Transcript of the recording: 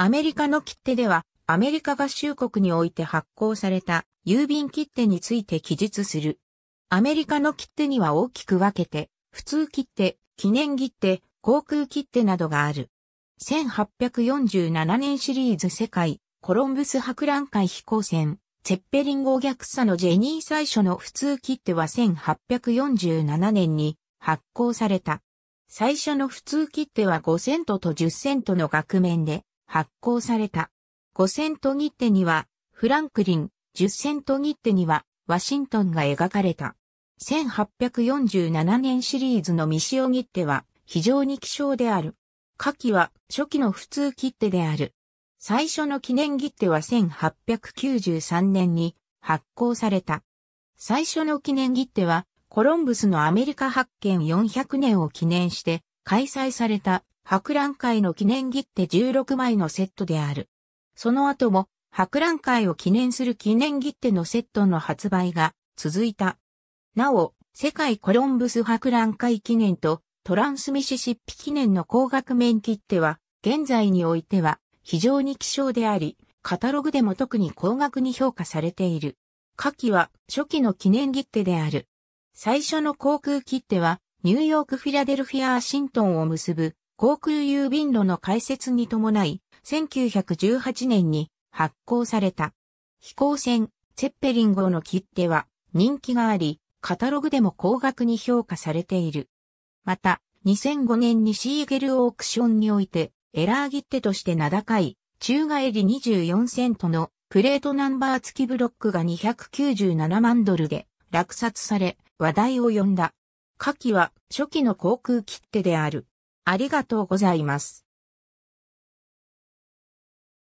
アメリカの切手では、アメリカ合衆国において発行された郵便切手について記述する。アメリカの切手には大きく分けて、普通切手、記念切手、航空切手などがある。1847年シリーズ世界、コロンブス博覧会飛行船、ツェッペリン号逆差のジェニー最初の普通切手は1847年に発行された。最初の普通切手は5セントと10セントの額面で、発行された。5セント切手には、フランクリン、10セント切手には、ワシントンが描かれた。1847年シリーズの未使用切手は、非常に希少である。下記は、初期の普通切手である。最初の記念切手は1893年に発行された。最初の記念切手は、コロンブスのアメリカ発見400年を記念して開催された博覧会の記念切手16枚のセットである。その後も博覧会を記念する記念切手のセットの発売が続いた。なお、世界コロンブス博覧会記念とトランスミシシッピ記念の高額面切手は、現在においては非常に希少であり、カタログでも特に高額に評価されている。下記は初期の記念切手である。最初の航空切手は、ニューヨークフィラデルフィア・アシントンを結ぶ航空郵便路の開設に伴い、1918年に発行された。飛行船、ツェッペリン号の切手は人気があり、カタログでも高額に評価されている。また、2005年にシーゲルオークションにおいて、エラー切手として名高い、宙返り24セントのプレートナンバー付きブロックが297万ドルで落札され、話題を呼んだ。下記は初期の航空切手である。ありがとうございます。